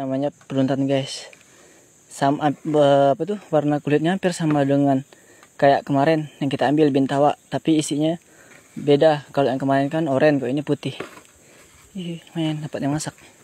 namanya beruntan guys sama ah, apa tuh warna kulitnya hampir sama dengan kayak kemarin yang kita ambil bintawa tapi isinya beda kalau yang kemarin kan oranye kok ini putih Ih, main yang masak